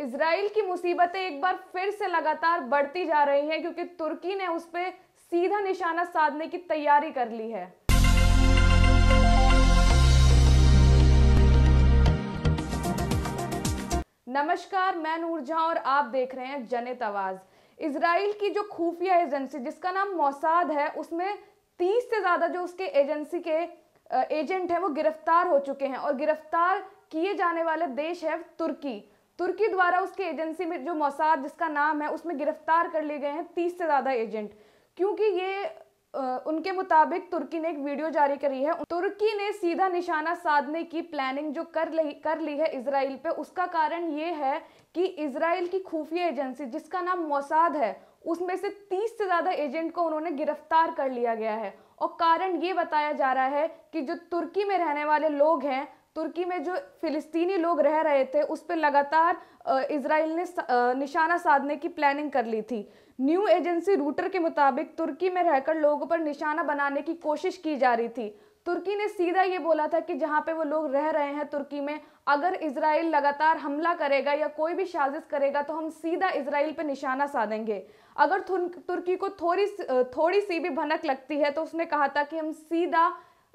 Israel की मुसीबतें एक बार फिर से लगातार बढ़ती जा रही हैं क्योंकि तुर्की ने उस पर सीधा निशाना साधने की तैयारी कर ली है नमस्कार मैं नूरजहां और आप देख रहे हैं जनित आवाज इसराइल की जो खुफिया एजेंसी जिसका नाम मौसाद है उसमें 30 से ज्यादा जो उसके एजेंसी के एजेंट हैं वो गिरफ्तार हो चुके हैं और गिरफ्तार किए जाने वाले देश है तुर्की तुर्की द्वारा उसकी एजेंसी में जो मौसाद जिसका नाम है उसमें गिरफ्तार कर लिए गए हैं तीस से ज़्यादा एजेंट क्योंकि ये उनके मुताबिक तुर्की ने एक वीडियो जारी करी है तुर्की ने सीधा निशाना साधने की प्लानिंग जो कर ली कर ली है इसराइल पे उसका कारण ये है कि इसराइल की खुफिया एजेंसी जिसका नाम मौसाद है उसमें से 30 से ज़्यादा एजेंट को उन्होंने गिरफ्तार कर लिया गया है और कारण ये बताया जा रहा है कि जो तुर्की में रहने वाले लोग हैं तुर्की में जो फिलिस्तीनी लोग रह रहे थे उस पर लगातार इसराइल ने निशाना साधने की प्लानिंग कर ली थी न्यू एजेंसी रूटर के मुताबिक तुर्की में रहकर लोगों पर निशाना बनाने की कोशिश की जा रही थी तुर्की ने सीधा ये बोला था कि जहाँ पे वो लोग रह रहे हैं तुर्की में अगर इसराइल लगातार हमला करेगा या कोई भी साजिश करेगा तो हम सीधा इसराइल पे निशाना साधेंगे अगर तुर्की को थोड़ी थोड़ी सी भी भनक लगती है तो उसने कहा था कि हम सीधा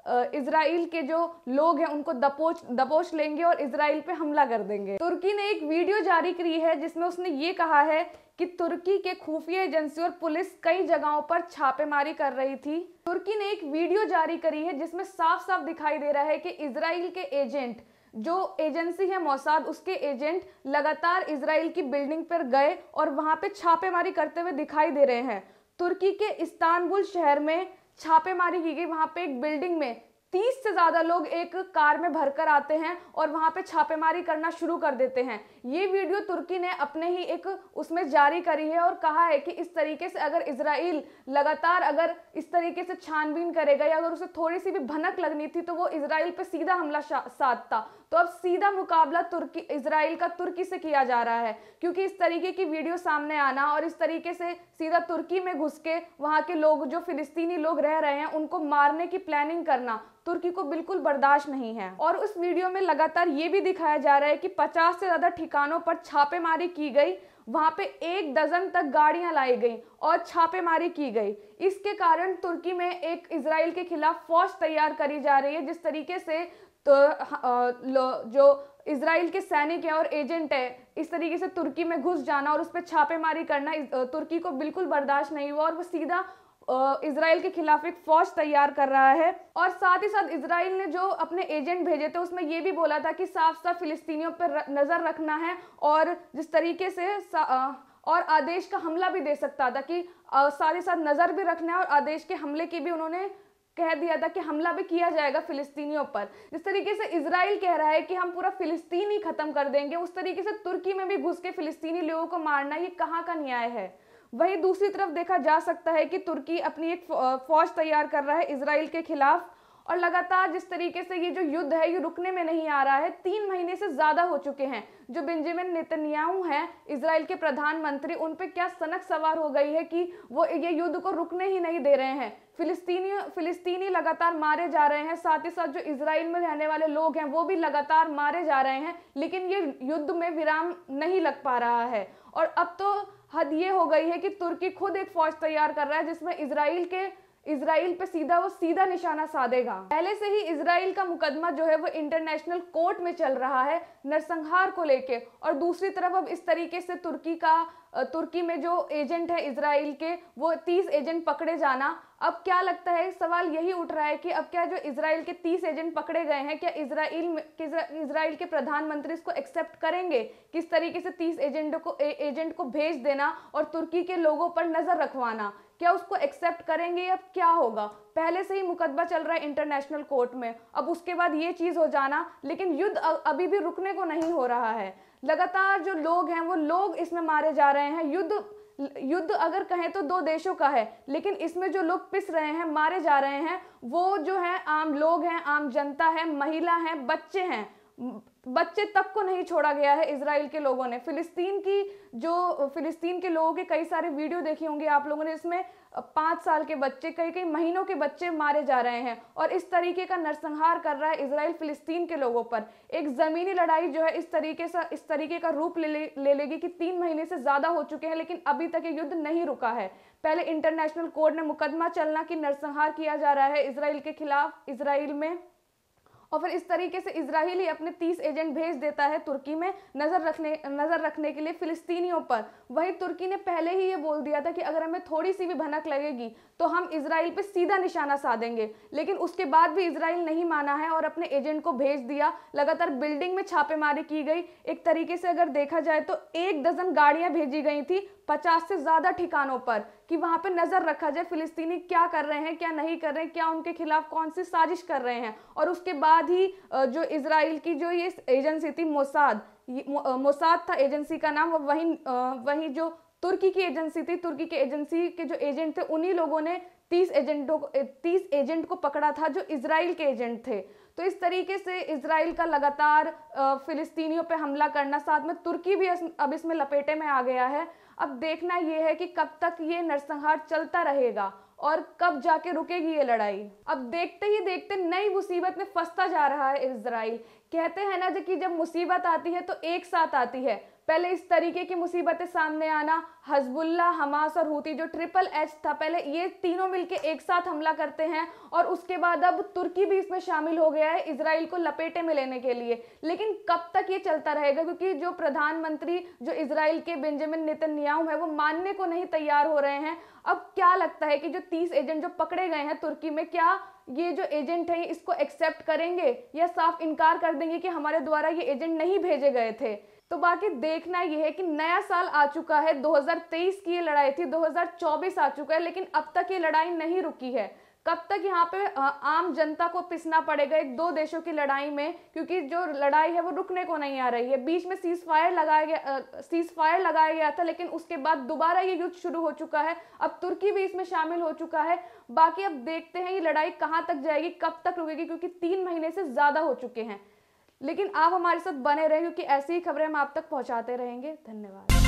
इसराइल के जो लोग हैं उनको दपोच दपोच लेंगे और इसराइल पे हमला कर देंगे तुर्की ने एक वीडियो जारी करी है जिसमें उसने ये कहा है कि तुर्की के खुफिया एजेंसी और पुलिस कई जगहों पर छापेमारी कर रही थी तुर्की ने एक वीडियो जारी करी है जिसमें साफ साफ दिखाई दे रहा है कि इसराइल के एजेंट जो एजेंसी है मौसाद उसके एजेंट लगातार इसराइल की बिल्डिंग पर गए और वहां पे छापेमारी करते हुए दिखाई दे रहे हैं तुर्की के इस्तानबुल शहर में छापेमारी की गई वहां पे एक बिल्डिंग में तीस से ज़्यादा लोग एक कार में भरकर आते हैं और वहां पे छापेमारी करना शुरू कर देते हैं ये वीडियो तुर्की ने अपने ही एक उसमें जारी करी है और कहा है कि इस तरीके से अगर इसराइल लगातार अगर इस तरीके से छानबीन करेगा या अगर उसे थोड़ी सी भी भनक लगनी थी तो वो इसराइल पे सीधा हमला साधता तो अब सीधा मुकाबला तुर्की इसराइल का तुर्की से किया जा रहा है क्योंकि इस तरीके की वीडियो सामने आना और इस तरीके से सीधा तुर्की में घुस के वहाँ के लोग जो फिलिस्तीनी लोग रह रहे हैं उनको मारने की प्लानिंग करना तुर्की को बिल्कुल बर्दाश्त नहीं है और उस वीडियो में लगातार ये भी दिखाया जा रहा है कि 50 से ज़्यादा ठिकानों पर छापेमारी की गई वहाँ पे एक दर्जन तक गाड़ियाँ लाई गई और छापेमारी की गई इसके कारण तुर्की में एक इसराइल के खिलाफ फौज तैयार करी जा रही है जिस तरीके से तो हाँ, जो इसराइल के सैनिक हैं और एजेंट है इस तरीके से तुर्की में घुस जाना और उस पर छापेमारी करना तुर्की को बिल्कुल बर्दाश्त नहीं हुआ और वो सीधा इसराइल के खिलाफ एक फौज तैयार कर रहा है और साथ ही साथ इसराइल ने जो अपने एजेंट भेजे थे उसमें ये भी बोला था कि साफ साफ फिलिस्तीनियों पर नज़र रखना है और जिस तरीके से और आदेश का हमला भी दे सकता था कि साथ ही साथ नज़र भी रखना है और आदेश के हमले की भी उन्होंने कह दिया था कि हमला भी किया जाएगा फिलिस्तीनियों पर जिस तरीके से इसराइल कह रहा है कि हम पूरा फिलिस्तीन ही खत्म कर देंगे उस तरीके से तुर्की में भी घुस के फिलिस्तीनी लोगों को मारना ये कहाँ का न्याय है वहीं दूसरी तरफ देखा जा सकता है कि तुर्की अपनी एक फौज तैयार कर रहा है इसराइल के खिलाफ और लगातार जिस तरीके से ये जो युद्ध है ये रुकने में नहीं आ रहा है तीन महीने से ज़्यादा हो चुके हैं जो बेंजामिन नेतन्याहू हैं इसराइल के प्रधानमंत्री उन पर क्या सनक सवार हो गई है कि वो ये युद्ध को रुकने ही नहीं दे रहे हैं फिलिस्तीनी फिलिस्तीनी लगातार मारे जा रहे हैं साथ ही साथ जो इसराइल में रहने वाले लोग हैं वो भी लगातार मारे जा रहे हैं लेकिन ये युद्ध में विराम नहीं लग पा रहा है और अब तो हद ये हो गई है कि तुर्की खुद एक फौज तैयार कर रहा है जिसमें इसराइल के इसराइल पे सीधा वो सीधा निशाना साधेगा पहले से ही इसराइल का मुकदमा जो है वो इंटरनेशनल कोर्ट में चल रहा है नरसंहार को लेके और दूसरी तरफ अब इस तरीके से तुर्की का तुर्की में जो एजेंट है इसराइल के वो तीस एजेंट पकड़े जाना अब क्या लगता है सवाल यही उठ रहा है कि अब क्या जो इसराइल के तीस एजेंट पकड़े गए हैं क्या इसराइल इसराइल के प्रधानमंत्री इसको एक्सेप्ट करेंगे किस तरीके से तीस एजेंटों को ए, एजेंट को भेज देना और तुर्की के लोगों पर नजर रखवाना क्या उसको एक्सेप्ट करेंगे या क्या होगा पहले से ही मुकदमा चल रहा है इंटरनेशनल कोर्ट में अब उसके बाद ये चीज़ हो जाना लेकिन युद्ध अभी भी रुकने को नहीं हो रहा है लगातार जो लोग हैं वो लोग इसमें मारे जा रहे हैं युद्ध युद्ध अगर कहें तो दो देशों का है लेकिन इसमें जो लोग पिस रहे हैं मारे जा रहे हैं वो जो है आम लोग हैं आम जनता है महिला हैं बच्चे हैं बच्चे तक को नहीं छोड़ा गया है इसराइल के लोगों ने फिलिस्तीन की जो फिलिस्तीन के लोगों के कई सारे वीडियो देखे होंगे आप लोगों ने इसमें पाँच साल के बच्चे कई कई महीनों के बच्चे मारे जा रहे हैं और इस तरीके का नरसंहार कर रहा है इसराइल फिलिस्तीन के लोगों पर एक ज़मीनी लड़ाई जो है इस तरीके से इस तरीके का रूप ले ले लेगी कि तीन महीने से ज़्यादा हो चुके हैं लेकिन अभी तक ये युद्ध नहीं रुका है पहले इंटरनेशनल कोर्ट ने मुकदमा चलना कि नरसंहार किया जा रहा है इसराइल के खिलाफ इसराइल में और फिर इस तरीके से इसराइल ही अपने तीस एजेंट भेज देता है तुर्की में नज़र रखने नज़र रखने के लिए फिलिस्तीनियों पर वहीं तुर्की ने पहले ही ये बोल दिया था कि अगर हमें थोड़ी सी भी भनक लगेगी तो हम इसराइल पर सीधा निशाना साधेंगे लेकिन उसके बाद भी इसराइल नहीं माना है और अपने एजेंट को भेज दिया लगातार बिल्डिंग में छापेमारी की गई एक तरीके से अगर देखा जाए तो एक दर्जन गाड़ियां भेजी गई थी पचास से ज़्यादा ठिकानों पर कि वहां पर नज़र रखा जाए फिलिस्तीनी क्या कर रहे हैं क्या नहीं कर रहे हैं क्या उनके खिलाफ कौन सी साजिश कर रहे हैं और उसके बाद बाद ही जो इसराइल की जो ये एजेंसी थी मोसाद मोसाद था एजेंसी का नाम वही वही जो तुर्की की एजेंसी थी तुर्की के एजेंसी के जो एजेंट थे उन्हीं लोगों ने तीस एजेंटों को तीस एजेंट को पकड़ा था जो इसराइल के एजेंट थे तो इस तरीके से इसराइल का लगातार फिलिस्तीनियों पे हमला करना साथ में तुर्की भी अब इसमें लपेटे में आ गया है अब देखना यह है कि कब तक ये नरसंहार चलता रहेगा और कब जाके रुकेगी ये लड़ाई अब देखते ही देखते नई मुसीबत में फंसता जा रहा है इसराइल कहते हैं ना कि जब मुसीबत आती है तो एक साथ आती है पहले इस तरीके की मुसीबतें सामने आना हजबुल्ला हमास और हूती जो ट्रिपल एच था पहले ये तीनों मिलके एक साथ हमला करते हैं और उसके बाद अब तुर्की भी इसमें शामिल हो गया है इसराइल को लपेटे में लेने के लिए लेकिन कब तक तक ये चलता रहेगा क्योंकि जो प्रधानमंत्री जो इसराइल के बेंजामिन नेतन्याहू है वो मानने को नहीं तैयार हो रहे हैं अब क्या लगता है कि जो तीस एजेंट जो पकड़े गए हैं तुर्की में क्या ये जो एजेंट है इसको एक्सेप्ट करेंगे या साफ इनकार कर देंगे कि हमारे द्वारा ये एजेंट नहीं भेजे गए थे तो बाकी देखना यह है कि नया साल आ चुका है 2023 की ये लड़ाई थी 2024 आ चुका है लेकिन अब तक ये लड़ाई नहीं रुकी है कब तक यहाँ पे आम जनता को पिसना पड़ेगा एक दो देशों की लड़ाई में क्योंकि जो लड़ाई है वो रुकने को नहीं आ रही है बीच में सीज फायर लगाया गया सीज फायर लगाया गया था लेकिन उसके बाद दोबारा ये युद्ध शुरू हो चुका है अब तुर्की भी इसमें शामिल हो चुका है बाकी अब देखते हैं ये लड़ाई कहाँ तक जाएगी कब तक रुकेगी क्योंकि तीन महीने से ज़्यादा हो चुके हैं लेकिन आप हमारे साथ बने रहें क्योंकि ऐसी ही खबरें हम आप तक पहुँचाते रहेंगे धन्यवाद